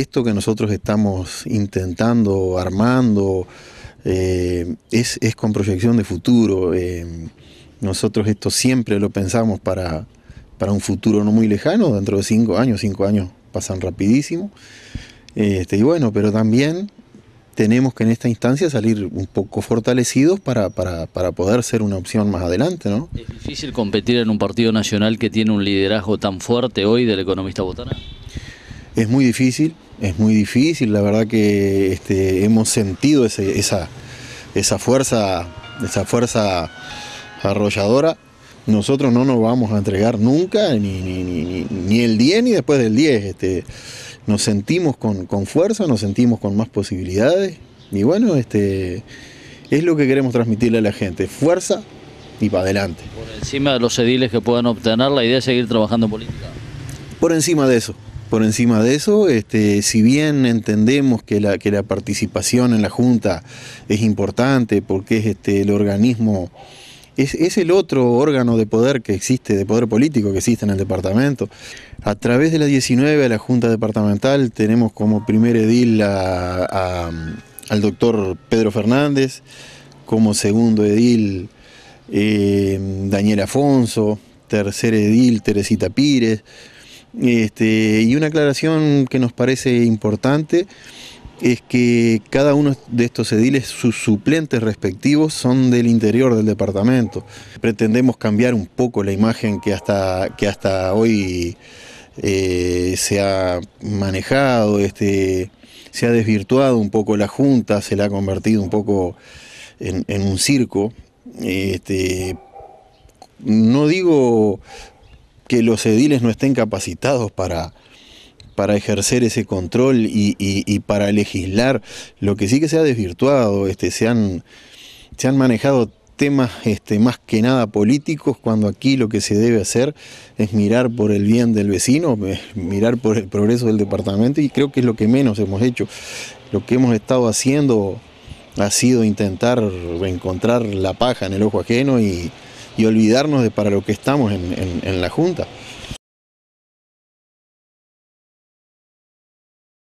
esto que nosotros estamos intentando, armando, eh, es, con proyección de futuro. Eh, nosotros esto siempre lo pensamos para, un futuro no muy lejano, dentro de cinco años, cinco años pasan rapidísimo. Este, y bueno, pero también tenemos que en esta instancia salir un poco fortalecidos para, poder ser una opción más adelante, ¿no? ¿Es difícil competir en un partido nacional que tiene un liderazgo tan fuerte hoy del economista Botana? Es muy difícil es muy difícil, la verdad que este, hemos sentido esa, esa, fuerza, esa fuerza arrolladora. Nosotros no nos vamos a entregar nunca, ni, el 10 ni después del 10. Este, nos sentimos con, fuerza, nos sentimos con más posibilidades. Y bueno, este, es lo que queremos transmitirle a la gente, fuerza y para adelante. Por encima de los ediles que puedan obtener, la idea es seguir trabajando en política. Por encima de eso por encima de eso. Este, si bien entendemos que la, que la participación en la Junta es importante porque es este, el organismo, es, el otro órgano de poder que existe, de poder político que existe en el departamento. A través de la 19, a la Junta Departamental, tenemos como primer edil al doctor Pedro Fernández, como segundo edil eh, Daniel Afonso, tercer edil Teresita Pires este, y una aclaración que nos parece importante es que cada uno de estos ediles, sus suplentes respectivos, son del interior del departamento. Pretendemos cambiar un poco la imagen que hasta, que hasta hoy eh, se ha manejado, este, se ha desvirtuado un poco la Junta, se la ha convertido un poco en, un circo. Este, no digo que los ediles no estén capacitados para, para ejercer ese control y, para legislar. Lo que sí que se ha desvirtuado, este, se, han, se han manejado temas este, más que nada políticos, cuando aquí lo que se debe hacer es mirar por el bien del vecino, eh, mirar por el progreso del departamento y creo que es lo que menos hemos hecho. Lo que hemos estado haciendo ha sido intentar encontrar la paja en el ojo ajeno y, y olvidarnos de para lo que estamos en, la Junta.